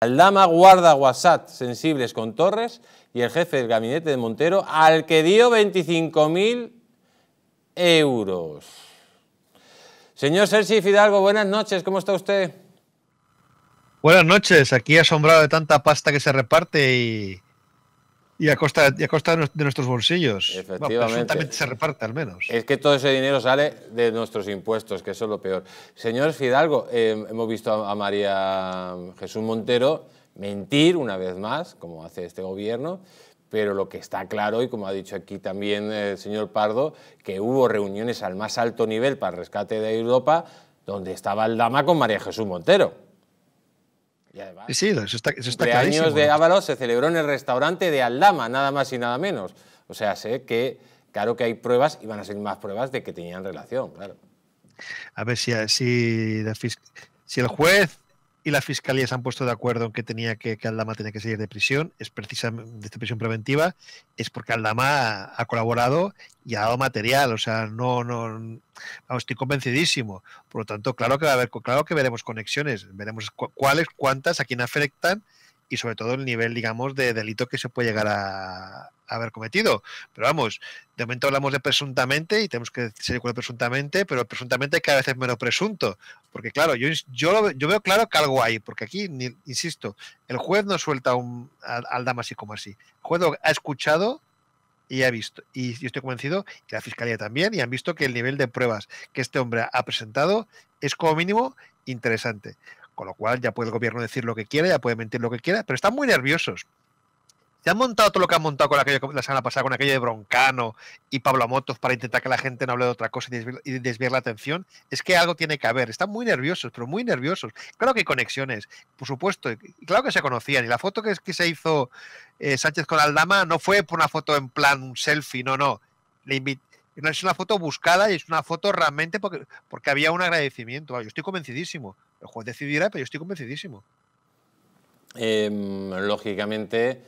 dama guarda WhatsApp sensibles con Torres y el jefe del gabinete de Montero, al que dio 25.000 euros. Señor Sergi Fidalgo, buenas noches, ¿cómo está usted? Buenas noches, aquí asombrado de tanta pasta que se reparte y y a, costa, y a costa de nuestros bolsillos. Efectivamente. se reparte al menos. Es que todo ese dinero sale de nuestros impuestos, que eso es lo peor. Señor Fidalgo, em, hemos visto a, a María Jesús Montero mentir una vez más, como hace este gobierno, pero lo que está claro, y como ha dicho aquí también el señor Pardo, que hubo reuniones al más alto nivel para el rescate de Europa, donde estaba el Dama con María Jesús Montero. Y sí, eso está, de años de Ávalos se celebró en el restaurante de Aldama, nada más y nada menos. O sea, sé que, claro que hay pruebas y van a ser más pruebas de que tenían relación, claro. A ver si, si el juez y la fiscalía se han puesto de acuerdo en que tenía que, que Aldama tenía que salir de prisión, es precisamente de prisión preventiva, es porque Aldama ha colaborado y ha dado material, o sea, no, no, vamos, estoy convencidísimo. Por lo tanto, claro que va a haber, claro que veremos conexiones, veremos cuáles, cuántas, a quién afectan y sobre todo el nivel, digamos, de delito que se puede llegar a, haber cometido. Pero vamos, de momento hablamos de presuntamente y tenemos que ser igual presuntamente, pero presuntamente cada vez es menos presunto. Porque claro, yo, yo, yo veo claro que algo hay, porque aquí, insisto, el juez no suelta un, al, damas dama así como así. El juez ha escuchado y ha visto, y yo estoy convencido, que la Fiscalía también, y han visto que el nivel de pruebas que este hombre ha presentado es como mínimo interesante. Con lo cual ya puede el gobierno decir lo que quiera, ya puede mentir lo que quiera, pero están muy nerviosos. Se han montado todo lo que han montado con aquello, la semana pasada con aquello de Broncano y Pablo Motos para intentar que la gente no hable de otra cosa y desviar, la atención. Es que algo tiene que haber. Están muy nerviosos, pero muy nerviosos. Claro que hay conexiones, por supuesto. claro que se conocían. Y la foto que, que se hizo eh, Sánchez con Aldama no fue por una foto en plan un selfie, no, no. Le no es una foto buscada y es una foto realmente porque, porque había un agradecimiento. Ah, yo estoy convencidísimo. El juez decidirá, pero yo estoy convencidísimo. Em, lógicamente,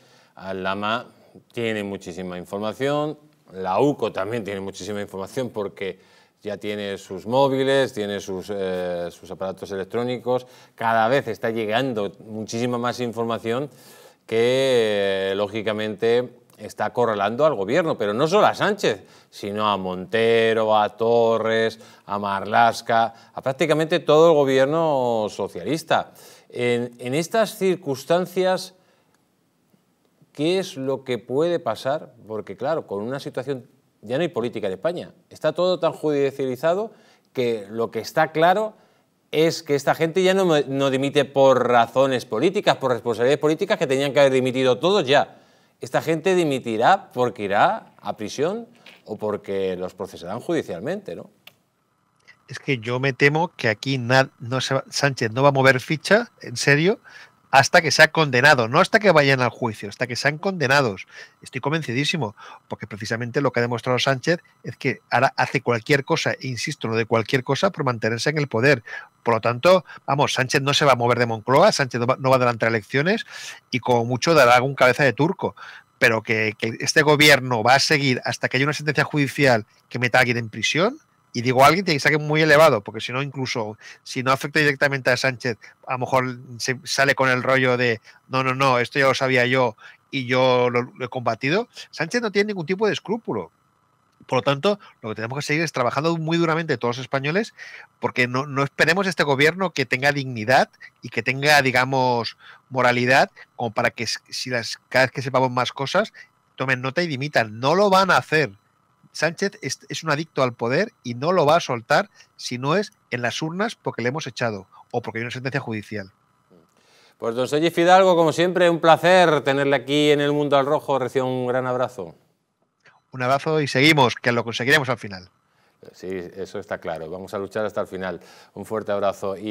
Lama tiene muchísima información. La UCO también tiene muchísima información porque ya tiene sus móviles, tiene sus, eh, aparatos electrónicos. Cada vez está llegando muchísima más información que, eh, lógicamente, está acorralando al gobierno, pero no solo a Sánchez, sino a Montero, a Torres, a Marlasca, a prácticamente todo el gobierno socialista. En, estas circunstancias, ¿qué es lo que puede pasar? Porque claro, con una situación, ya no hay política en España, está todo tan judicializado que lo que está claro es que esta gente ya no, no dimite por razones políticas, por responsabilidades políticas que tenían que haber dimitido todos ya esta gente dimitirá porque irá a prisión o porque los procesarán judicialmente, ¿no? Es que yo me temo que aquí no Sánchez no va a mover ficha, en serio, hasta que ha condenado, no hasta que vayan al juicio, hasta que sean condenados. Estoy convencidísimo, porque precisamente lo que ha demostrado Sánchez es que ahora hace cualquier cosa, e insisto, lo de cualquier cosa por mantenerse en el poder. Por lo tanto, vamos, Sánchez no se va a mover de Moncloa, Sánchez no va a adelantar elecciones y como mucho dará algún cabeza de turco. Pero que, que este gobierno va a seguir hasta que haya una sentencia judicial que meta a alguien en prisión, y digo alguien tiene que saque muy elevado, porque si no, incluso si no afecta directamente a Sánchez, a lo mejor se sale con el rollo de no, no, no, esto ya lo sabía yo y yo lo, he combatido. Sánchez no tiene ningún tipo de escrúpulo. Por lo tanto, lo que tenemos que seguir es trabajando muy duramente todos los españoles, porque no, no, esperemos este gobierno que tenga dignidad y que tenga, digamos, moralidad, como para que si las, cada vez que sepamos más cosas, tomen nota y dimitan. No lo van a hacer. Sánchez es, un adicto al poder y no lo va a soltar si no es en las urnas porque le hemos echado o porque hay una sentencia judicial. Pues don Sergi Fidalgo, como siempre, un placer tenerle aquí en el Mundo al Rojo. Recién un gran abrazo. Un abrazo y seguimos, que lo conseguiremos al final. Sí, eso está claro. Vamos a luchar hasta el final. Un fuerte abrazo. Y